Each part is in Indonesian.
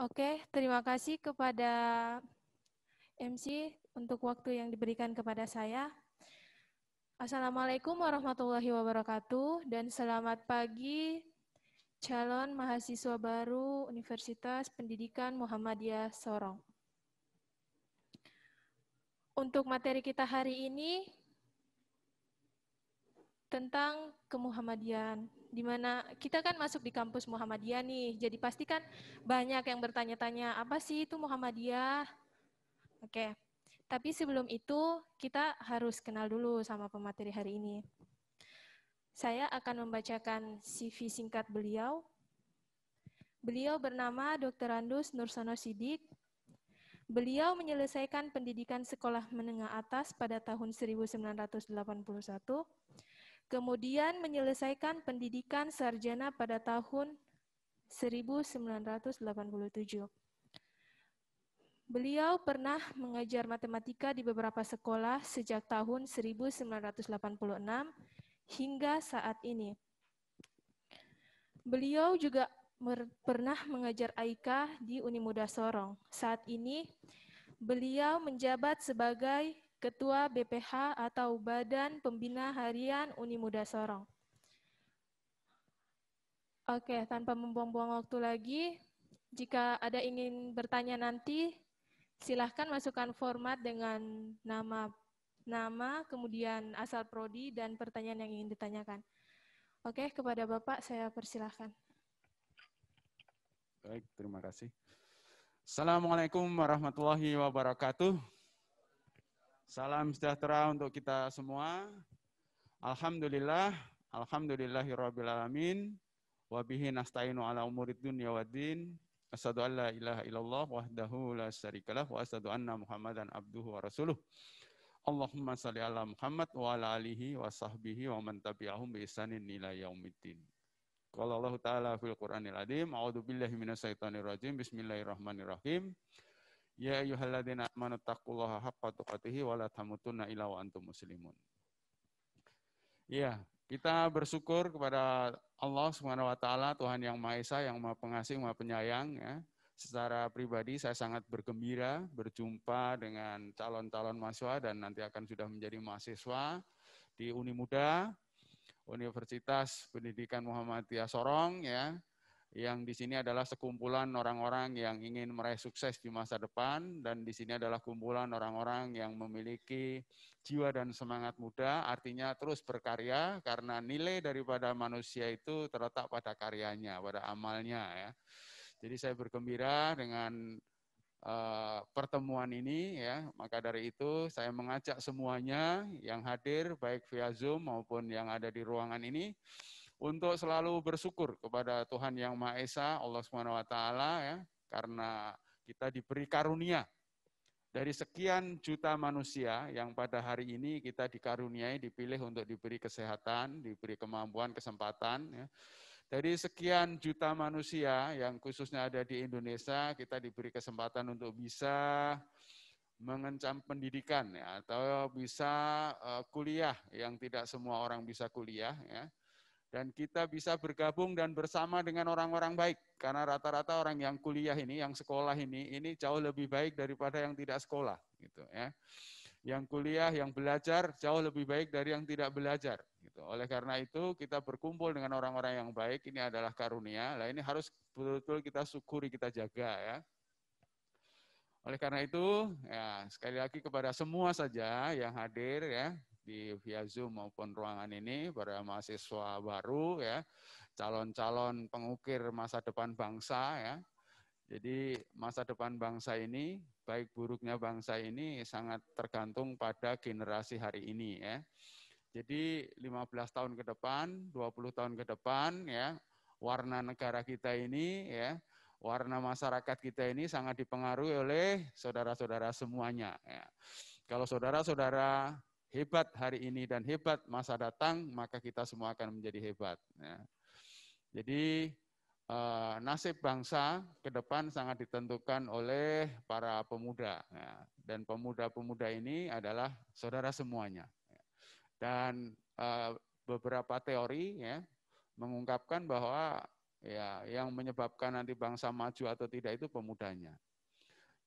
Oke, terima kasih kepada MC untuk waktu yang diberikan kepada saya. Assalamualaikum warahmatullahi wabarakatuh dan selamat pagi calon mahasiswa baru Universitas Pendidikan Muhammadiyah Sorong. Untuk materi kita hari ini tentang kemuhammadian dimana kita kan masuk di kampus Muhammadiyah nih, jadi pasti kan banyak yang bertanya-tanya, apa sih itu Muhammadiyah? Oke, tapi sebelum itu kita harus kenal dulu sama pemateri hari ini. Saya akan membacakan CV singkat beliau. Beliau bernama Dr. Randus Nursono Sidik, Beliau menyelesaikan pendidikan sekolah menengah atas pada tahun 1981 kemudian menyelesaikan pendidikan sarjana pada tahun 1987. Beliau pernah mengajar matematika di beberapa sekolah sejak tahun 1986 hingga saat ini. Beliau juga pernah mengajar Aika di Unimuda Sorong. Saat ini beliau menjabat sebagai Ketua BPH atau Badan Pembina Harian Uni Muda Sorong. Oke, tanpa membuang-buang waktu lagi, jika ada ingin bertanya nanti, silahkan masukkan format dengan nama nama, kemudian asal prodi, dan pertanyaan yang ingin ditanyakan. Oke, kepada Bapak saya persilahkan. Baik, terima kasih. Assalamualaikum warahmatullahi wabarakatuh. Salam sejahtera untuk kita semua. Alhamdulillah, wa bihi nasta'inu ala umurid dunya waddin. Asyhadu an la ilaha illallah wahdahu la syarikalah wa asyhadu anna muhammadan abduhu wa rasuluh. Allahumma salli ala Muhammad wa ala alihi wa sahbihi wa man tabi'ahum bi isanin ila yaumiddin. Qala Allah Ta'ala fil Qur'anil adzim. a'udzu billahi minasyaitonir rajim. Bismillahirrahmanirrahim. Bismillahirrahmanirrahim. Ya ayyuhalladzina amanu taqullaha haqqa tuqatih wa la tamutunna illa wa antum muslimun. Ya, kita bersyukur kepada Allah Subhanahu wa taala Tuhan yang Maha Esa, yang Maha Pengasih, Maha Penyayang ya. Secara pribadi saya sangat bergembira berjumpa dengan calon-calon mahasiswa dan nanti akan sudah menjadi mahasiswa di Uni Muda Universitas Pendidikan Muhammadiyah Sorong ya yang di sini adalah sekumpulan orang-orang yang ingin meraih sukses di masa depan dan di sini adalah kumpulan orang-orang yang memiliki jiwa dan semangat muda artinya terus berkarya karena nilai daripada manusia itu terletak pada karyanya pada amalnya ya jadi saya bergembira dengan uh, pertemuan ini ya maka dari itu saya mengajak semuanya yang hadir baik via zoom maupun yang ada di ruangan ini untuk selalu bersyukur kepada Tuhan Yang Maha Esa, Allah Subhanahu wa taala ya, karena kita diberi karunia dari sekian juta manusia yang pada hari ini kita dikaruniai, dipilih untuk diberi kesehatan, diberi kemampuan, kesempatan. Ya. Dari sekian juta manusia yang khususnya ada di Indonesia, kita diberi kesempatan untuk bisa mengencam pendidikan ya, atau bisa eh, kuliah yang tidak semua orang bisa kuliah ya dan kita bisa bergabung dan bersama dengan orang-orang baik karena rata-rata orang yang kuliah ini yang sekolah ini ini jauh lebih baik daripada yang tidak sekolah gitu ya yang kuliah yang belajar jauh lebih baik dari yang tidak belajar gitu oleh karena itu kita berkumpul dengan orang-orang yang baik ini adalah karunia lah ini harus betul-betul kita syukuri kita jaga ya oleh karena itu ya sekali lagi kepada semua saja yang hadir ya di via Zoom maupun ruangan ini para mahasiswa baru ya, calon-calon pengukir masa depan bangsa ya. Jadi masa depan bangsa ini, baik buruknya bangsa ini sangat tergantung pada generasi hari ini ya. Jadi 15 tahun ke depan, 20 tahun ke depan ya, warna negara kita ini ya, warna masyarakat kita ini sangat dipengaruhi oleh saudara-saudara semuanya ya. Kalau saudara-saudara hebat hari ini dan hebat masa datang, maka kita semua akan menjadi hebat. Ya. Jadi eh, nasib bangsa ke depan sangat ditentukan oleh para pemuda. Ya. Dan pemuda-pemuda ini adalah saudara semuanya. Ya. Dan eh, beberapa teori ya, mengungkapkan bahwa ya yang menyebabkan nanti bangsa maju atau tidak itu pemudanya.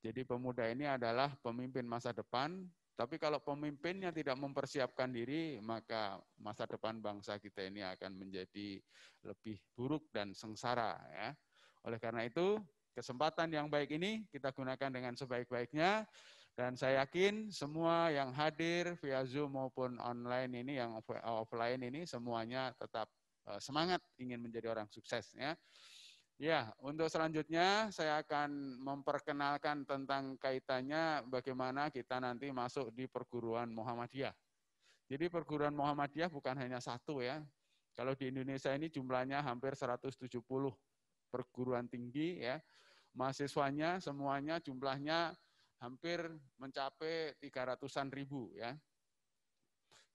Jadi pemuda ini adalah pemimpin masa depan tapi kalau pemimpinnya tidak mempersiapkan diri, maka masa depan bangsa kita ini akan menjadi lebih buruk dan sengsara. Ya. Oleh karena itu, kesempatan yang baik ini kita gunakan dengan sebaik-baiknya. Dan saya yakin semua yang hadir via Zoom maupun online ini, yang offline ini, semuanya tetap eh, semangat ingin menjadi orang sukses. Ya. Ya, untuk selanjutnya saya akan memperkenalkan tentang kaitannya bagaimana kita nanti masuk di perguruan Muhammadiyah. Jadi perguruan Muhammadiyah bukan hanya satu ya. Kalau di Indonesia ini jumlahnya hampir 170 perguruan tinggi ya. Mahasiswanya semuanya jumlahnya hampir mencapai 300-an ribu ya.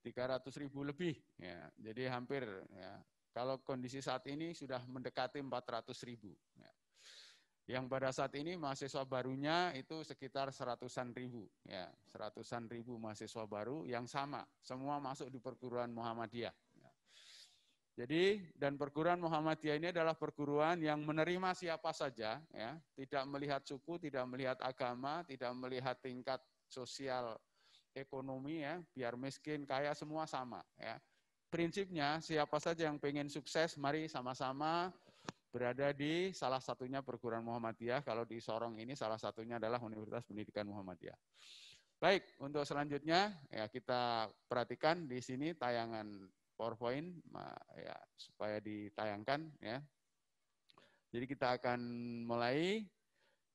300 ribu lebih ya. Jadi hampir ya, kalau kondisi saat ini sudah mendekati 400 ribu. Ya. Yang pada saat ini mahasiswa barunya itu sekitar seratusan ribu, ya seratusan ribu mahasiswa baru yang sama, semua masuk di perguruan Muhammadiyah. Ya. Jadi dan perguruan Muhammadiyah ini adalah perguruan yang menerima siapa saja, ya, tidak melihat suku, tidak melihat agama, tidak melihat tingkat sosial ekonomi ya, biar miskin kaya semua sama ya prinsipnya siapa saja yang pengen sukses, mari sama-sama berada di salah satunya perguruan Muhammadiyah. Kalau di Sorong ini salah satunya adalah Universitas Pendidikan Muhammadiyah. Baik, untuk selanjutnya ya kita perhatikan di sini tayangan PowerPoint ya supaya ditayangkan ya. Jadi kita akan mulai.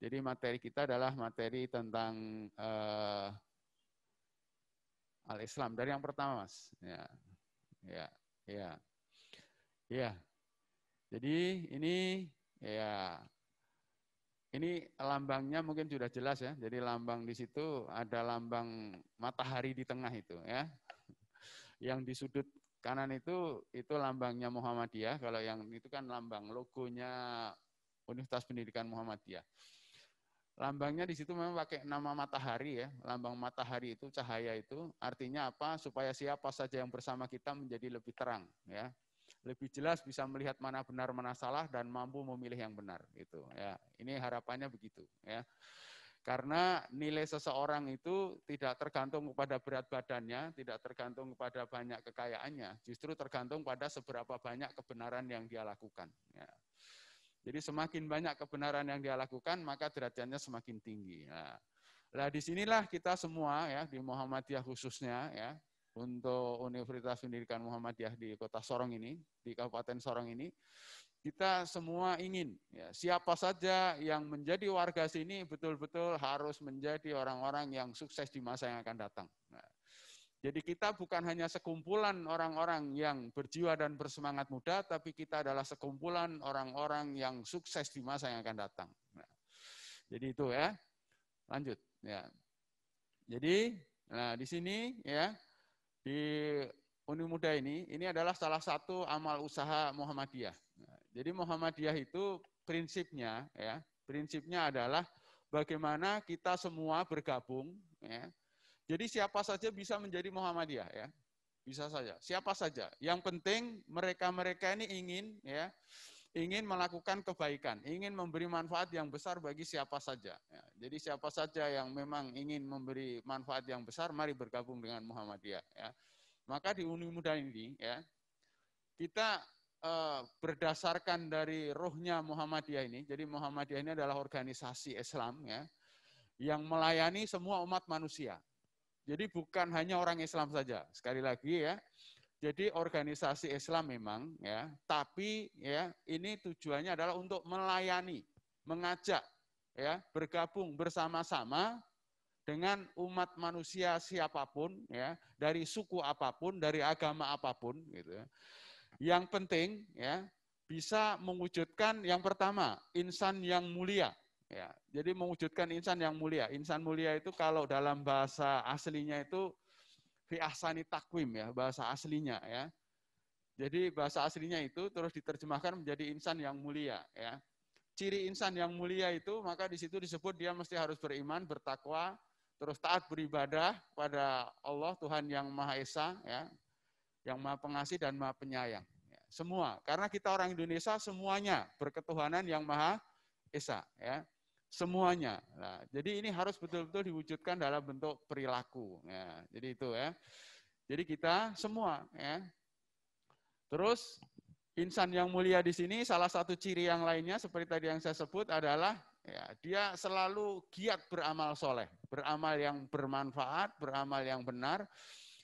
Jadi materi kita adalah materi tentang uh, al-Islam dari yang pertama, Mas. Ya. Ya, ya. Ya. Jadi ini ya ini lambangnya mungkin sudah jelas ya. Jadi lambang di situ ada lambang matahari di tengah itu ya. Yang di sudut kanan itu itu lambangnya Muhammadiyah. Kalau yang itu kan lambang logonya Universitas Pendidikan Muhammadiyah. Lambangnya di situ memang pakai nama matahari ya. Lambang matahari itu cahaya itu artinya apa? Supaya siapa saja yang bersama kita menjadi lebih terang ya. Lebih jelas bisa melihat mana benar mana salah dan mampu memilih yang benar gitu ya. Ini harapannya begitu ya. Karena nilai seseorang itu tidak tergantung kepada berat badannya, tidak tergantung kepada banyak kekayaannya, justru tergantung pada seberapa banyak kebenaran yang dia lakukan. Ya. Jadi semakin banyak kebenaran yang dia lakukan, maka derajatnya semakin tinggi. Nah, lah disinilah kita semua ya di Muhammadiyah khususnya ya untuk Universitas Pendidikan Muhammadiyah di Kota Sorong ini, di Kabupaten Sorong ini, kita semua ingin ya, siapa saja yang menjadi warga sini betul-betul harus menjadi orang-orang yang sukses di masa yang akan datang. Nah, jadi kita bukan hanya sekumpulan orang-orang yang berjiwa dan bersemangat muda, tapi kita adalah sekumpulan orang-orang yang sukses di masa yang akan datang. Nah, jadi itu ya. Lanjut ya. Jadi nah di sini ya di Uni Muda ini ini adalah salah satu amal usaha Muhammadiyah. Nah, jadi Muhammadiyah itu prinsipnya ya, prinsipnya adalah bagaimana kita semua bergabung ya jadi siapa saja bisa menjadi Muhammadiyah ya. Bisa saja, siapa saja. Yang penting mereka-mereka ini ingin ya ingin melakukan kebaikan, ingin memberi manfaat yang besar bagi siapa saja. Ya, jadi siapa saja yang memang ingin memberi manfaat yang besar, mari bergabung dengan Muhammadiyah. Ya. Maka di Uni Muda ini, ya, kita eh, berdasarkan dari rohnya Muhammadiyah ini, jadi Muhammadiyah ini adalah organisasi Islam ya, yang melayani semua umat manusia. Jadi bukan hanya orang Islam saja. Sekali lagi ya. Jadi organisasi Islam memang ya, tapi ya ini tujuannya adalah untuk melayani, mengajak ya, bergabung bersama-sama dengan umat manusia siapapun ya, dari suku apapun, dari agama apapun gitu ya. Yang penting ya, bisa mewujudkan yang pertama, insan yang mulia Ya, jadi mewujudkan insan yang mulia. Insan mulia itu kalau dalam bahasa aslinya itu fi ahsani takwim ya, bahasa aslinya ya. Jadi bahasa aslinya itu terus diterjemahkan menjadi insan yang mulia ya. Ciri insan yang mulia itu maka di situ disebut dia mesti harus beriman, bertakwa, terus taat beribadah pada Allah Tuhan yang Maha Esa ya, yang Maha Pengasih dan Maha Penyayang. Ya. semua, karena kita orang Indonesia semuanya berketuhanan yang Maha Esa ya semuanya. Nah, jadi ini harus betul-betul diwujudkan dalam bentuk perilaku. Ya, jadi itu ya. Jadi kita semua ya. Terus insan yang mulia di sini salah satu ciri yang lainnya seperti tadi yang saya sebut adalah ya, dia selalu giat beramal soleh, beramal yang bermanfaat, beramal yang benar,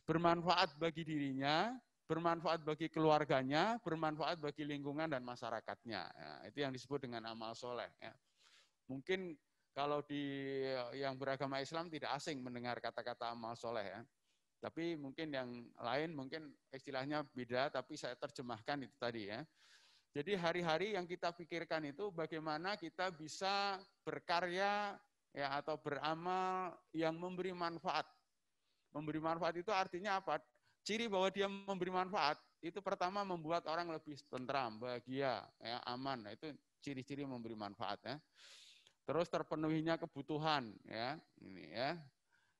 bermanfaat bagi dirinya, bermanfaat bagi keluarganya, bermanfaat bagi lingkungan dan masyarakatnya. Ya, itu yang disebut dengan amal soleh. Ya. Mungkin kalau di eh, yang beragama Islam tidak asing mendengar kata-kata amal soleh ya. Tapi mungkin yang lain mungkin istilahnya beda, tapi saya terjemahkan itu tadi ya. Jadi hari-hari yang kita pikirkan itu bagaimana kita bisa berkarya ya atau beramal yang memberi manfaat. Memberi manfaat itu artinya apa? Ciri bahwa dia memberi manfaat itu pertama membuat orang lebih tentram, bahagia, ya, aman. Nah, itu ciri-ciri memberi manfaat ya. Terus terpenuhinya kebutuhan ya. Ini ya.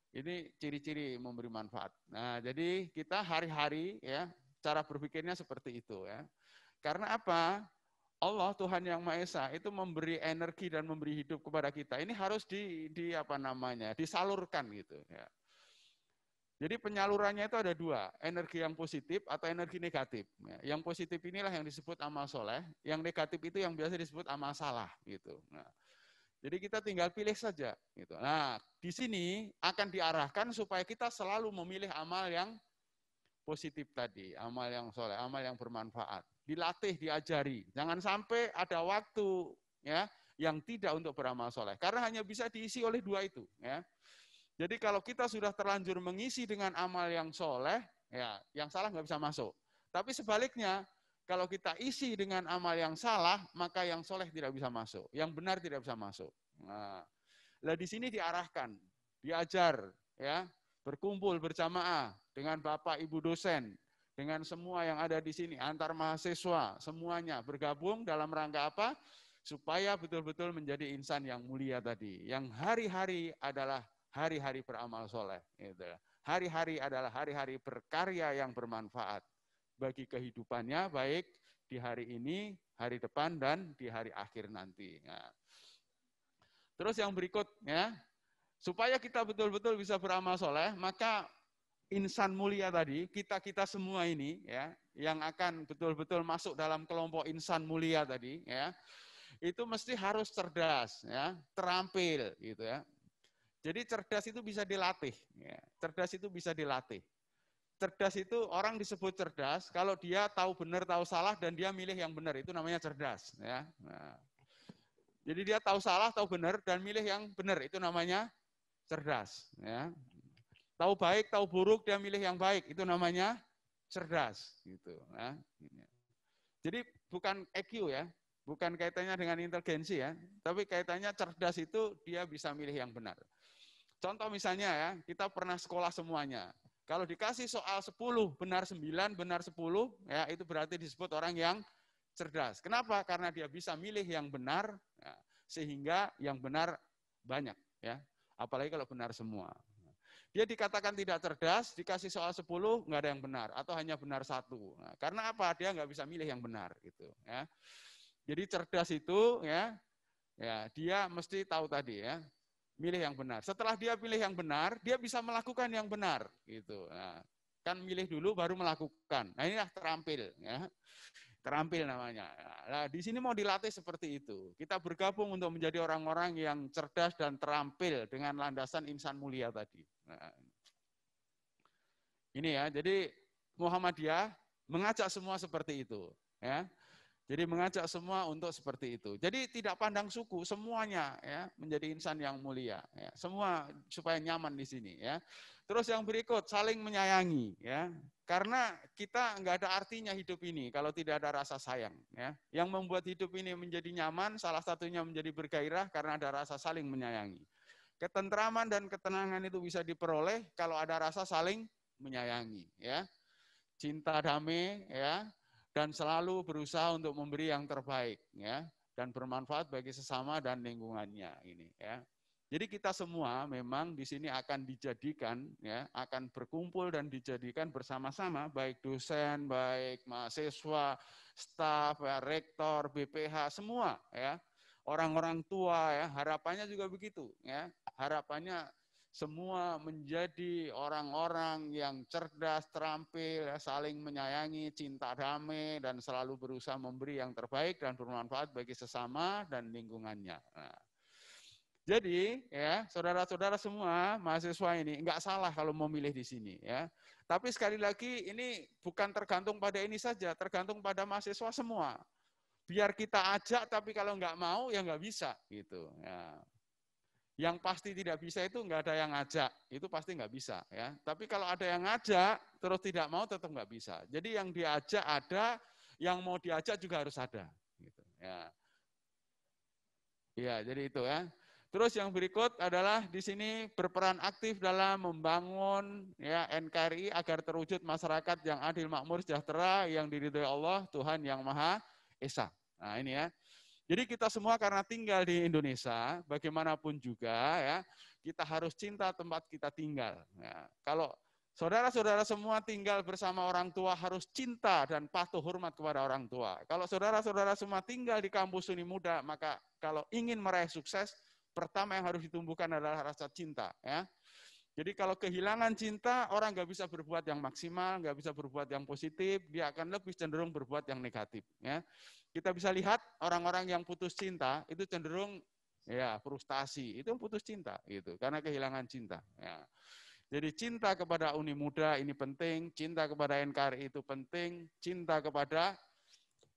Ini ciri-ciri memberi manfaat. Nah, jadi kita hari-hari ya cara berpikirnya seperti itu ya. Karena apa? Allah Tuhan yang Maha Esa itu memberi energi dan memberi hidup kepada kita. Ini harus di, di apa namanya? disalurkan gitu ya. Jadi penyalurannya itu ada dua, energi yang positif atau energi negatif. Ya. Yang positif inilah yang disebut amal soleh, yang negatif itu yang biasa disebut amal salah gitu. Nah, jadi kita tinggal pilih saja. Gitu. Nah, di sini akan diarahkan supaya kita selalu memilih amal yang positif tadi, amal yang soleh, amal yang bermanfaat. Dilatih, diajari. Jangan sampai ada waktu ya yang tidak untuk beramal soleh. Karena hanya bisa diisi oleh dua itu. Ya. Jadi kalau kita sudah terlanjur mengisi dengan amal yang soleh, ya yang salah nggak bisa masuk. Tapi sebaliknya, kalau kita isi dengan amal yang salah, maka yang soleh tidak bisa masuk, yang benar tidak bisa masuk. Nah, lah di sini diarahkan, diajar, ya berkumpul berjamaah dengan bapak ibu dosen, dengan semua yang ada di sini, antar mahasiswa, semuanya bergabung dalam rangka apa? Supaya betul-betul menjadi insan yang mulia tadi, yang hari-hari adalah hari-hari beramal soleh. Gitu. Hari-hari adalah hari-hari berkarya yang bermanfaat bagi kehidupannya baik di hari ini, hari depan dan di hari akhir nanti. Nah. Terus yang berikut ya, supaya kita betul-betul bisa beramal soleh, maka insan mulia tadi, kita-kita semua ini ya, yang akan betul-betul masuk dalam kelompok insan mulia tadi ya, itu mesti harus cerdas ya, terampil gitu ya. Jadi cerdas itu bisa dilatih, ya. cerdas itu bisa dilatih cerdas itu orang disebut cerdas kalau dia tahu benar tahu salah dan dia milih yang benar itu namanya cerdas ya nah. jadi dia tahu salah tahu benar dan milih yang benar itu namanya cerdas ya tahu baik tahu buruk dia milih yang baik itu namanya cerdas gitu nah. jadi bukan EQ ya bukan kaitannya dengan inteligensi ya tapi kaitannya cerdas itu dia bisa milih yang benar contoh misalnya ya kita pernah sekolah semuanya kalau dikasih soal 10, benar 9, benar 10, ya itu berarti disebut orang yang cerdas. Kenapa? Karena dia bisa milih yang benar, ya, sehingga yang benar banyak. ya. Apalagi kalau benar semua. Dia dikatakan tidak cerdas, dikasih soal 10, enggak ada yang benar, atau hanya benar satu. Nah, karena apa? Dia enggak bisa milih yang benar. gitu. Ya. Jadi cerdas itu ya, ya dia mesti tahu tadi ya, milih yang benar. Setelah dia pilih yang benar, dia bisa melakukan yang benar gitu. Nah, kan milih dulu baru melakukan. Nah, inilah terampil ya. Terampil namanya. Nah, di sini mau dilatih seperti itu. Kita bergabung untuk menjadi orang-orang yang cerdas dan terampil dengan landasan insan mulia tadi. Nah, ini ya, jadi Muhammadiyah mengajak semua seperti itu. Ya, jadi mengajak semua untuk seperti itu. Jadi tidak pandang suku, semuanya ya menjadi insan yang mulia. Ya. Semua supaya nyaman di sini ya. Terus yang berikut saling menyayangi ya. Karena kita nggak ada artinya hidup ini kalau tidak ada rasa sayang ya. Yang membuat hidup ini menjadi nyaman salah satunya menjadi bergairah karena ada rasa saling menyayangi. Ketentraman dan ketenangan itu bisa diperoleh kalau ada rasa saling menyayangi ya. Cinta damai ya, dan selalu berusaha untuk memberi yang terbaik ya dan bermanfaat bagi sesama dan lingkungannya ini ya. Jadi kita semua memang di sini akan dijadikan ya, akan berkumpul dan dijadikan bersama-sama baik dosen, baik mahasiswa, staf, ya, rektor, BPH semua ya. Orang-orang tua ya, harapannya juga begitu ya. Harapannya semua menjadi orang-orang yang cerdas, terampil, saling menyayangi, cinta damai, dan selalu berusaha memberi yang terbaik dan bermanfaat bagi sesama dan lingkungannya. Nah, jadi ya saudara-saudara semua mahasiswa ini enggak salah kalau memilih di sini ya. Tapi sekali lagi ini bukan tergantung pada ini saja, tergantung pada mahasiswa semua. Biar kita ajak tapi kalau enggak mau ya enggak bisa gitu. Ya. Yang pasti tidak bisa itu enggak ada yang ngajak, itu pasti enggak bisa ya. Tapi kalau ada yang ngajak terus tidak mau tetap enggak bisa. Jadi yang diajak ada, yang mau diajak juga harus ada. Gitu, ya. ya, jadi itu ya. Terus yang berikut adalah di sini berperan aktif dalam membangun ya NKRI agar terwujud masyarakat yang adil, makmur, sejahtera, yang diridhoi Allah, Tuhan yang Maha Esa. Nah ini ya. Jadi kita semua karena tinggal di Indonesia, bagaimanapun juga ya, kita harus cinta tempat kita tinggal. Ya. Kalau saudara-saudara semua tinggal bersama orang tua harus cinta dan patuh hormat kepada orang tua. Kalau saudara-saudara semua tinggal di kampus Uni Muda, maka kalau ingin meraih sukses, pertama yang harus ditumbuhkan adalah rasa cinta. Ya. Jadi kalau kehilangan cinta, orang nggak bisa berbuat yang maksimal, nggak bisa berbuat yang positif, dia akan lebih cenderung berbuat yang negatif. Ya. Kita bisa lihat orang-orang yang putus cinta itu cenderung ya frustasi, itu putus cinta gitu karena kehilangan cinta. Ya. Jadi cinta kepada Uni Muda ini penting, cinta kepada NKRI itu penting, cinta kepada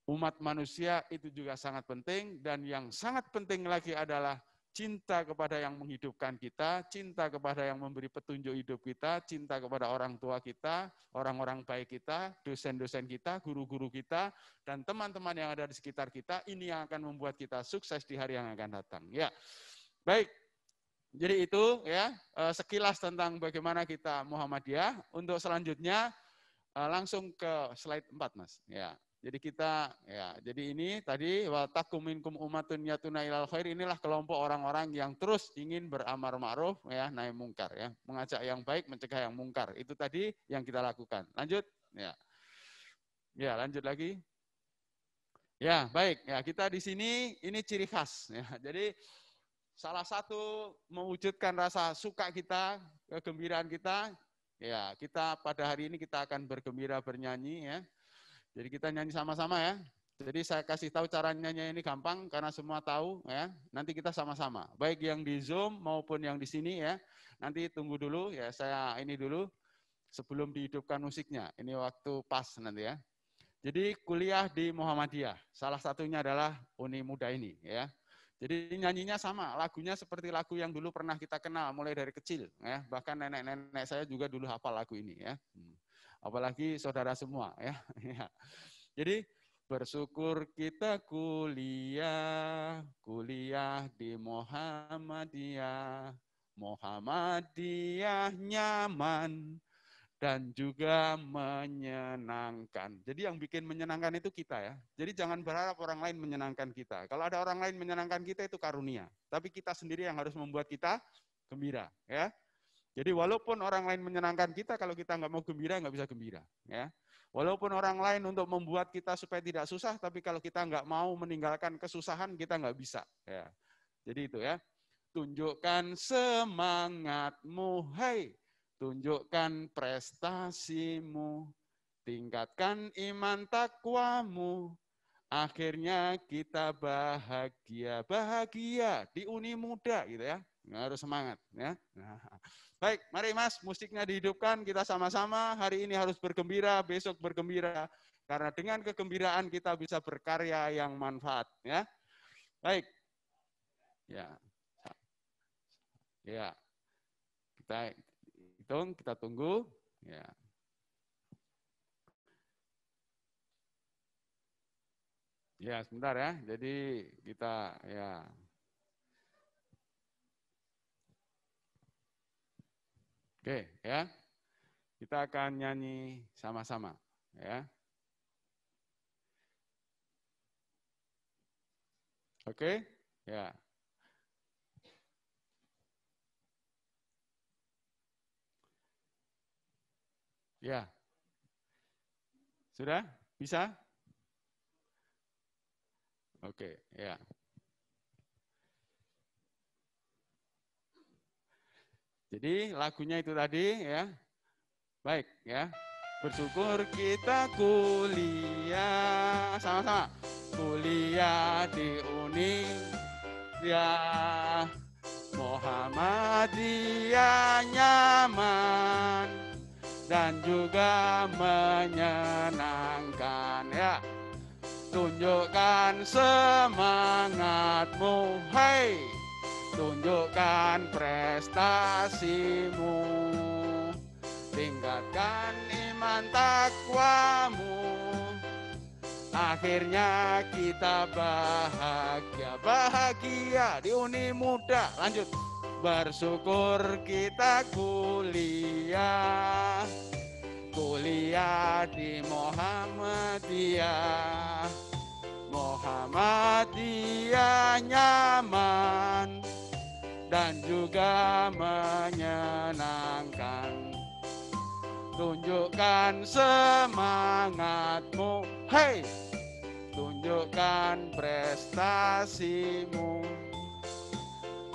umat manusia itu juga sangat penting, dan yang sangat penting lagi adalah cinta kepada yang menghidupkan kita, cinta kepada yang memberi petunjuk hidup kita, cinta kepada orang tua kita, orang-orang baik kita, dosen-dosen kita, guru-guru kita, dan teman-teman yang ada di sekitar kita, ini yang akan membuat kita sukses di hari yang akan datang. Ya, baik. Jadi itu ya eh, sekilas tentang bagaimana kita Muhammadiyah. Untuk selanjutnya eh, langsung ke slide 4, Mas. Ya. Jadi kita ya, jadi ini tadi wa umatun yatuna ilal khair inilah kelompok orang-orang yang terus ingin beramar ma'ruf ya naik mungkar ya, mengajak yang baik, mencegah yang mungkar. Itu tadi yang kita lakukan. Lanjut ya. Ya, lanjut lagi. Ya, baik. Ya, kita di sini ini ciri khas ya. Jadi salah satu mewujudkan rasa suka kita, kegembiraan kita, ya, kita pada hari ini kita akan bergembira bernyanyi ya jadi kita nyanyi sama-sama ya. Jadi saya kasih tahu cara nyanyi ini gampang karena semua tahu ya. Nanti kita sama-sama. Baik yang di Zoom maupun yang di sini ya. Nanti tunggu dulu ya saya ini dulu sebelum dihidupkan musiknya. Ini waktu pas nanti ya. Jadi kuliah di Muhammadiyah, salah satunya adalah Uni Muda ini ya. Jadi nyanyinya sama, lagunya seperti lagu yang dulu pernah kita kenal mulai dari kecil ya. Bahkan nenek-nenek saya juga dulu hafal lagu ini ya. Hmm apalagi saudara semua ya. ya. Jadi bersyukur kita kuliah, kuliah di Muhammadiyah. Muhammadiyah nyaman dan juga menyenangkan. Jadi yang bikin menyenangkan itu kita ya. Jadi jangan berharap orang lain menyenangkan kita. Kalau ada orang lain menyenangkan kita itu karunia, tapi kita sendiri yang harus membuat kita gembira ya. Jadi walaupun orang lain menyenangkan kita, kalau kita nggak mau gembira, nggak bisa gembira. Ya. Walaupun orang lain untuk membuat kita supaya tidak susah, tapi kalau kita nggak mau meninggalkan kesusahan, kita nggak bisa. Ya. Jadi itu ya. Tunjukkan semangatmu, hai. Tunjukkan prestasimu. Tingkatkan iman takwamu. Akhirnya kita bahagia. Bahagia di Uni muda gitu ya. Nggak harus semangat ya. Nah, Baik, mari Mas, musiknya dihidupkan, kita sama-sama hari ini harus bergembira, besok bergembira. Karena dengan kegembiraan kita bisa berkarya yang manfaat. ya. Baik. Ya. Ya. Kita hitung, kita tunggu. Ya. Ya, sebentar ya. Jadi kita ya Oke, ya. Kita akan nyanyi sama-sama, ya. Oke? Ya. Ya. Sudah? Bisa? Oke, ya. Jadi lagunya itu tadi ya. Baik ya. Bersyukur kita kuliah sama-sama. Kuliah di Uni ya Muhammadiyah nyaman dan juga menyenangkan ya. Tunjukkan semangatmu, hai. Hey! tunjukkan prestasimu tingkatkan iman takwamu akhirnya kita bahagia bahagia di Uni muda lanjut bersyukur kita kuliah kuliah di Muhammadiyah Muhammadiyah nyaman juga menyenangkan. Tunjukkan semangatmu, hey! Tunjukkan prestasimu,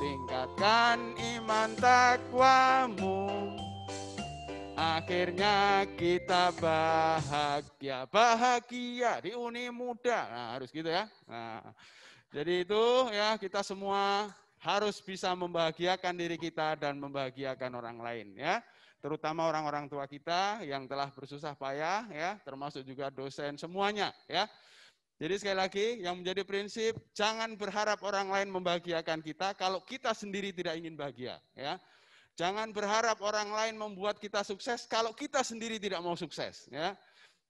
tingkatkan iman takwamu. Akhirnya kita bahagia, bahagia di uni muda. Nah, harus gitu ya. Nah, jadi itu ya kita semua harus bisa membahagiakan diri kita dan membahagiakan orang lain ya terutama orang-orang tua kita yang telah bersusah payah ya termasuk juga dosen semuanya ya jadi sekali lagi yang menjadi prinsip jangan berharap orang lain membahagiakan kita kalau kita sendiri tidak ingin bahagia ya jangan berharap orang lain membuat kita sukses kalau kita sendiri tidak mau sukses ya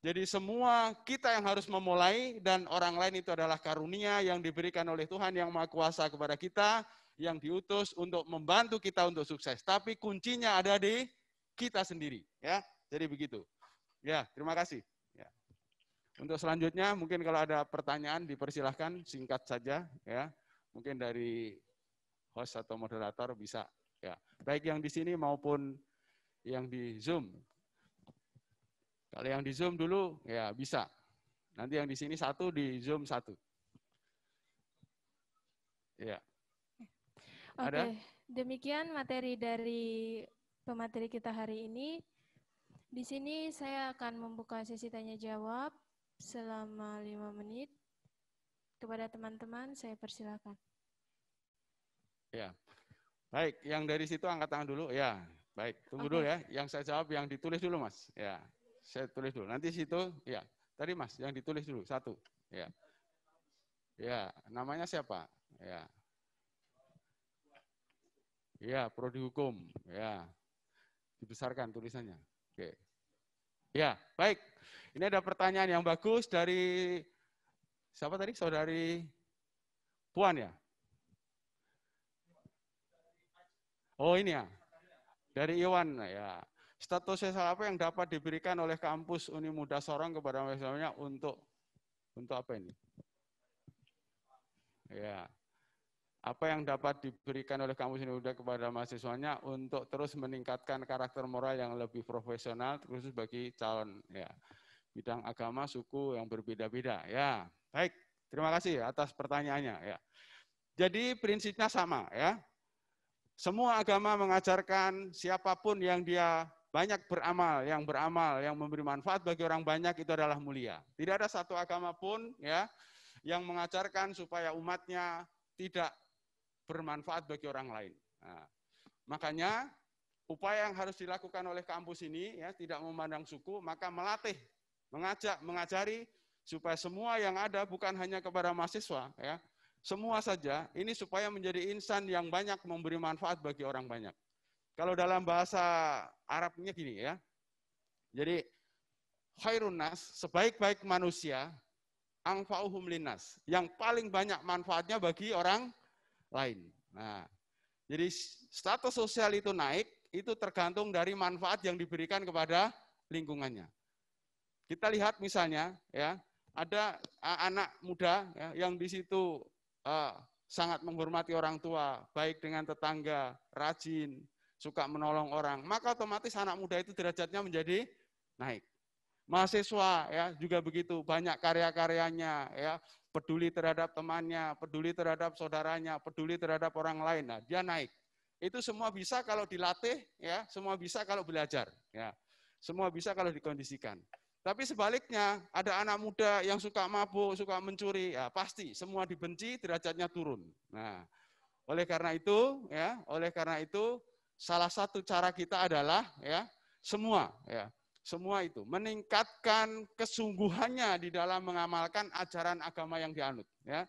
jadi semua kita yang harus memulai dan orang lain itu adalah karunia yang diberikan oleh Tuhan yang Maha Kuasa kepada kita yang diutus untuk membantu kita untuk sukses. Tapi kuncinya ada di kita sendiri. Ya, jadi begitu. Ya, terima kasih. Ya. Untuk selanjutnya, mungkin kalau ada pertanyaan dipersilahkan singkat saja. Ya, mungkin dari host atau moderator bisa. Ya, baik yang di sini maupun yang di Zoom. Kalau yang di Zoom dulu, ya bisa. Nanti yang di sini satu, di Zoom satu. Ya. Oke, okay. demikian materi dari pemateri kita hari ini. Di sini saya akan membuka sesi tanya jawab selama lima menit. Kepada teman-teman, saya persilakan. Ya, baik. Yang dari situ angkat tangan dulu. Ya, baik. Tunggu okay. dulu ya. Yang saya jawab, yang ditulis dulu, Mas. Ya, saya tulis dulu. Nanti situ, ya. Tadi Mas, yang ditulis dulu satu. Ya, ya. Namanya siapa? Ya. Ya, prodi hukum. Ya. Dibesarkan tulisannya. Oke. Ya, baik. Ini ada pertanyaan yang bagus dari siapa tadi? Saudari Puan ya? Oh, ini ya. Dari Iwan ya. Status sosial apa yang dapat diberikan oleh kampus Uni Muda Sorong kepada mahasiswanya untuk untuk apa ini? Ya apa yang dapat diberikan oleh kampus udah kepada mahasiswanya untuk terus meningkatkan karakter moral yang lebih profesional khusus bagi calon ya bidang agama suku yang berbeda-beda ya baik terima kasih atas pertanyaannya ya jadi prinsipnya sama ya semua agama mengajarkan siapapun yang dia banyak beramal yang beramal yang memberi manfaat bagi orang banyak itu adalah mulia tidak ada satu agama pun ya yang mengajarkan supaya umatnya tidak bermanfaat bagi orang lain. Nah, makanya upaya yang harus dilakukan oleh kampus ini ya tidak memandang suku, maka melatih, mengajak, mengajari supaya semua yang ada bukan hanya kepada mahasiswa ya, semua saja ini supaya menjadi insan yang banyak memberi manfaat bagi orang banyak. Kalau dalam bahasa Arabnya gini ya. Jadi khairun sebaik-baik manusia angfa'uhum linnas, yang paling banyak manfaatnya bagi orang lain. Nah, jadi status sosial itu naik itu tergantung dari manfaat yang diberikan kepada lingkungannya. Kita lihat misalnya ya, ada anak muda ya, yang di situ uh, sangat menghormati orang tua, baik dengan tetangga, rajin, suka menolong orang, maka otomatis anak muda itu derajatnya menjadi naik. Mahasiswa ya juga begitu, banyak karya-karyanya ya, peduli terhadap temannya, peduli terhadap saudaranya, peduli terhadap orang lain. Nah, dia naik. Itu semua bisa kalau dilatih, ya, semua bisa kalau belajar, ya. Semua bisa kalau dikondisikan. Tapi sebaliknya, ada anak muda yang suka mabuk, suka mencuri, ya pasti semua dibenci, derajatnya turun. Nah, oleh karena itu, ya, oleh karena itu salah satu cara kita adalah ya semua ya semua itu meningkatkan kesungguhannya di dalam mengamalkan ajaran agama yang dianut. Ya.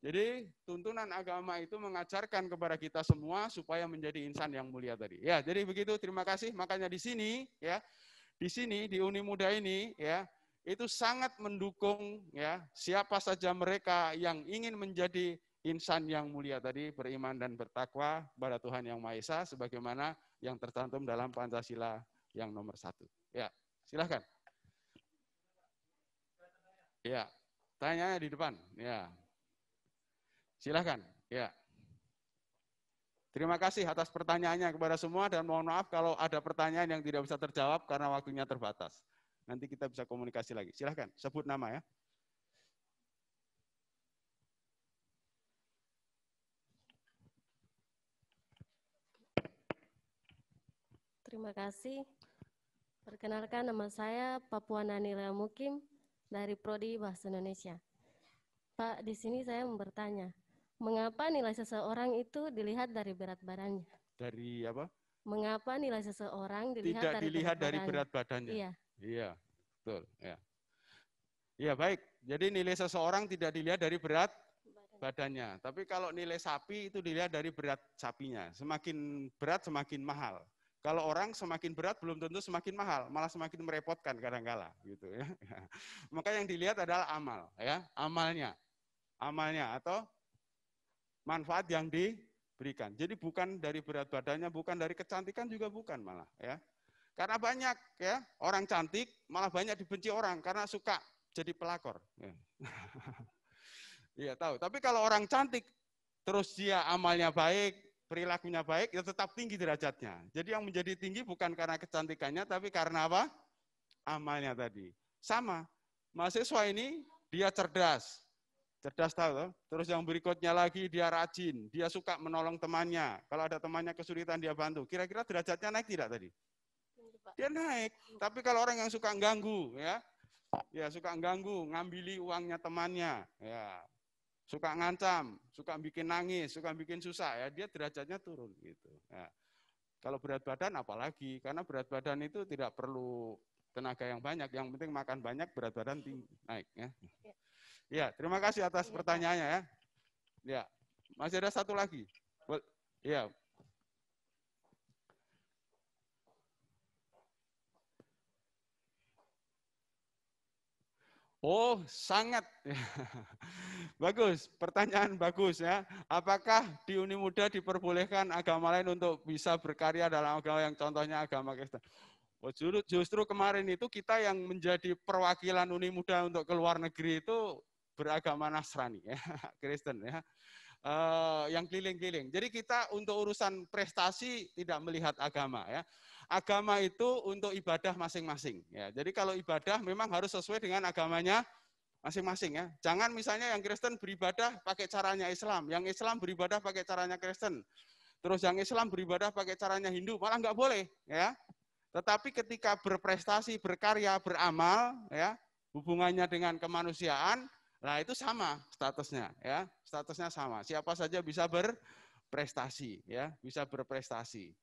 Jadi tuntunan agama itu mengajarkan kepada kita semua supaya menjadi insan yang mulia tadi. Ya, jadi begitu. Terima kasih. Makanya di sini, ya, di sini di Uni Muda ini, ya, itu sangat mendukung ya siapa saja mereka yang ingin menjadi insan yang mulia tadi beriman dan bertakwa pada Tuhan yang Maha Esa sebagaimana yang tercantum dalam Pancasila yang nomor satu. Ya, silahkan. Ya, tanya di depan. Ya, silahkan. Ya. Terima kasih atas pertanyaannya kepada semua dan mohon maaf kalau ada pertanyaan yang tidak bisa terjawab karena waktunya terbatas. Nanti kita bisa komunikasi lagi. Silahkan, sebut nama ya. Terima kasih. Perkenalkan nama saya Papua Nanila Mukim dari Prodi Bahasa Indonesia. Pak, di sini saya bertanya, mengapa nilai seseorang itu dilihat dari berat badannya? Dari apa? Mengapa nilai seseorang dilihat Tidak dari dilihat berat dari berat badannya? Iya. Iya, betul. Ya. Iya baik. Jadi nilai seseorang tidak dilihat dari berat badannya. Tapi kalau nilai sapi itu dilihat dari berat sapinya. Semakin berat semakin mahal. Kalau orang semakin berat belum tentu semakin mahal, malah semakin merepotkan kadang-kala gitu ya. Maka yang dilihat adalah amal ya, amalnya. Amalnya atau manfaat yang diberikan. Jadi bukan dari berat badannya, bukan dari kecantikan juga bukan malah ya. Karena banyak ya orang cantik malah banyak dibenci orang karena suka jadi pelakor. Ya. Iya tahu. Tapi kalau orang cantik terus dia amalnya baik, perilakunya baik, ya tetap tinggi derajatnya. Jadi yang menjadi tinggi bukan karena kecantikannya, tapi karena apa? Amalnya tadi. Sama, mahasiswa ini dia cerdas. Cerdas tahu, terus yang berikutnya lagi dia rajin, dia suka menolong temannya. Kalau ada temannya kesulitan dia bantu. Kira-kira derajatnya naik tidak tadi? Dia naik. Tapi kalau orang yang suka ganggu, ya, ya suka ganggu, ngambili uangnya temannya, ya suka ngancam, suka bikin nangis, suka bikin susah ya, dia derajatnya turun gitu. Ya. kalau berat badan apalagi, karena berat badan itu tidak perlu tenaga yang banyak, yang penting makan banyak berat badan tinggi, naik ya. Ya, terima kasih atas pertanyaannya ya. Ya, masih ada satu lagi. Ya, Oh, sangat. bagus, pertanyaan bagus ya. Apakah di Uni Muda diperbolehkan agama lain untuk bisa berkarya dalam agama yang contohnya agama Kristen? Oh, justru justru kemarin itu kita yang menjadi perwakilan Uni Muda untuk ke luar negeri itu beragama Nasrani ya, Kristen ya. Uh, yang keliling-keliling. Jadi kita untuk urusan prestasi tidak melihat agama ya agama itu untuk ibadah masing-masing. Ya, jadi kalau ibadah memang harus sesuai dengan agamanya masing-masing ya. Jangan misalnya yang Kristen beribadah pakai caranya Islam, yang Islam beribadah pakai caranya Kristen, terus yang Islam beribadah pakai caranya Hindu, malah nggak boleh ya. Tetapi ketika berprestasi, berkarya, beramal, ya hubungannya dengan kemanusiaan, lah itu sama statusnya, ya statusnya sama. Siapa saja bisa berprestasi, ya bisa berprestasi.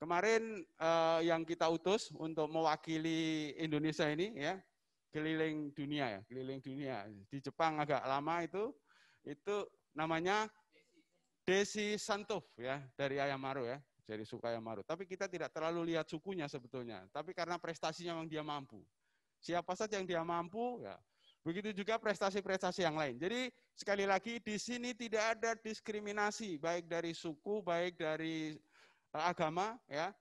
Kemarin eh, yang kita utus untuk mewakili Indonesia ini ya keliling dunia ya, keliling dunia. Di Jepang agak lama itu itu namanya Desi Santov ya dari Ayamaru ya, dari suku Ayamaru. Tapi kita tidak terlalu lihat sukunya sebetulnya, tapi karena prestasinya memang dia mampu. Siapa saja yang dia mampu ya. Begitu juga prestasi-prestasi yang lain. Jadi sekali lagi di sini tidak ada diskriminasi baik dari suku, baik dari agama ya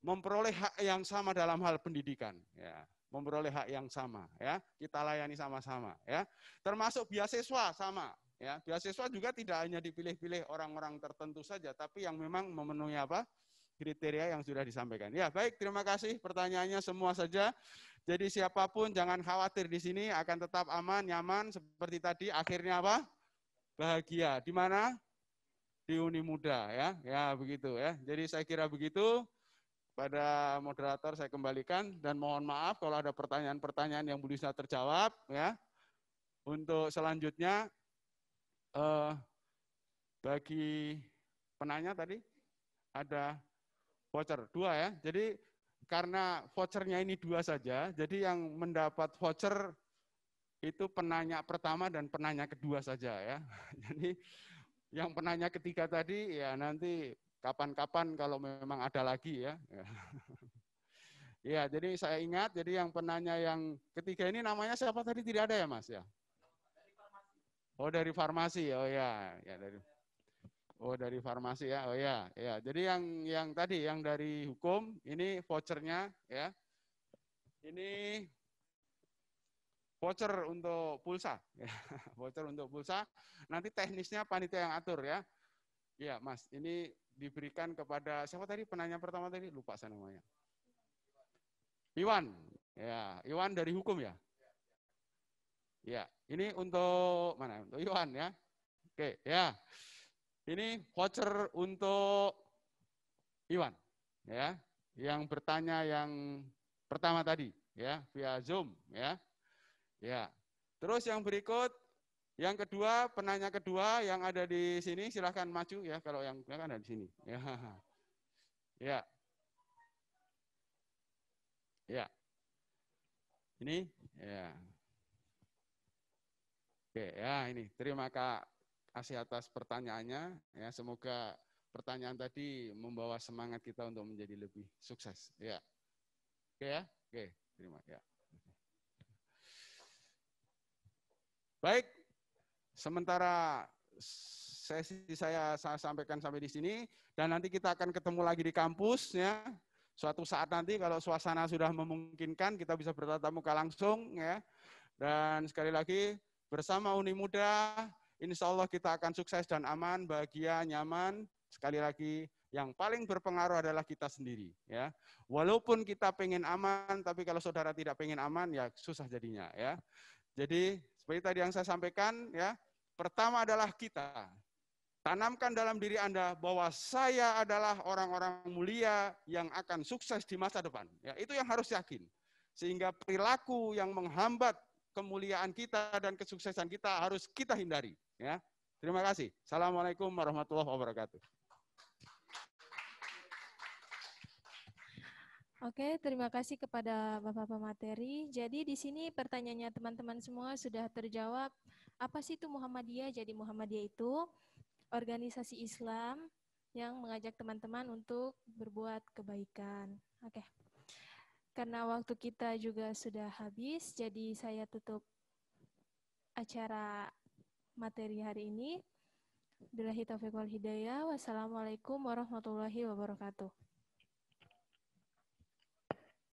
memperoleh hak yang sama dalam hal pendidikan ya memperoleh hak yang sama ya kita layani sama-sama ya termasuk beasiswa sama ya beasiswa juga tidak hanya dipilih-pilih orang-orang tertentu saja tapi yang memang memenuhi apa kriteria yang sudah disampaikan ya baik terima kasih pertanyaannya semua saja jadi siapapun jangan khawatir di sini akan tetap aman nyaman seperti tadi akhirnya apa bahagia di mana di Uni Muda ya. Ya begitu ya. Jadi saya kira begitu pada moderator saya kembalikan dan mohon maaf kalau ada pertanyaan-pertanyaan yang belum bisa terjawab ya. Untuk selanjutnya eh, bagi penanya tadi ada voucher dua ya. Jadi karena vouchernya ini dua saja, jadi yang mendapat voucher itu penanya pertama dan penanya kedua saja ya. Jadi yang penanya ketiga tadi ya nanti kapan-kapan kalau memang ada lagi ya. ya, jadi saya ingat jadi yang penanya yang ketiga ini namanya siapa tadi tidak ada ya Mas ya? Oh dari farmasi, oh ya, ya dari Oh dari farmasi ya, oh ya, ya. Jadi yang yang tadi yang dari hukum ini vouchernya ya. Ini voucher untuk pulsa, ya, voucher untuk pulsa. Nanti teknisnya panitia yang atur ya. Iya, Mas, ini diberikan kepada siapa tadi penanya pertama tadi? Lupa saya namanya. Iwan. Ya, Iwan dari hukum ya. Ya, ini untuk mana? Untuk Iwan ya. Oke, ya. Ini voucher untuk Iwan ya, yang bertanya yang pertama tadi ya via Zoom ya. Ya. Terus yang berikut, yang kedua, penanya kedua yang ada di sini, silahkan maju ya, kalau yang kan ada di sini. Ya. Ya. Ya. Ini, ya. Oke, ya ini. Terima kasih atas pertanyaannya. Ya, semoga pertanyaan tadi membawa semangat kita untuk menjadi lebih sukses. Ya. Oke ya. Oke, terima ya. Baik, sementara sesi saya, saya sampaikan sampai di sini dan nanti kita akan ketemu lagi di kampus ya. Suatu saat nanti kalau suasana sudah memungkinkan kita bisa bertatap muka langsung ya. Dan sekali lagi bersama Uni Muda, insya Allah kita akan sukses dan aman, bahagia, nyaman. Sekali lagi yang paling berpengaruh adalah kita sendiri ya. Walaupun kita pengen aman, tapi kalau saudara tidak pengen aman ya susah jadinya ya. Jadi seperti tadi yang saya sampaikan, ya, pertama adalah kita. Tanamkan dalam diri Anda bahwa saya adalah orang-orang mulia yang akan sukses di masa depan. Ya, itu yang harus yakin. Sehingga perilaku yang menghambat kemuliaan kita dan kesuksesan kita harus kita hindari. Ya. Terima kasih. Assalamualaikum warahmatullahi wabarakatuh. Oke, terima kasih kepada Bapak pemateri. Jadi di sini pertanyaannya teman-teman semua sudah terjawab. Apa sih itu Muhammadiyah? Jadi Muhammadiyah itu organisasi Islam yang mengajak teman-teman untuk berbuat kebaikan. Oke. Karena waktu kita juga sudah habis, jadi saya tutup acara materi hari ini. Bilahi taufiq wal hidayah. Wassalamualaikum warahmatullahi wabarakatuh.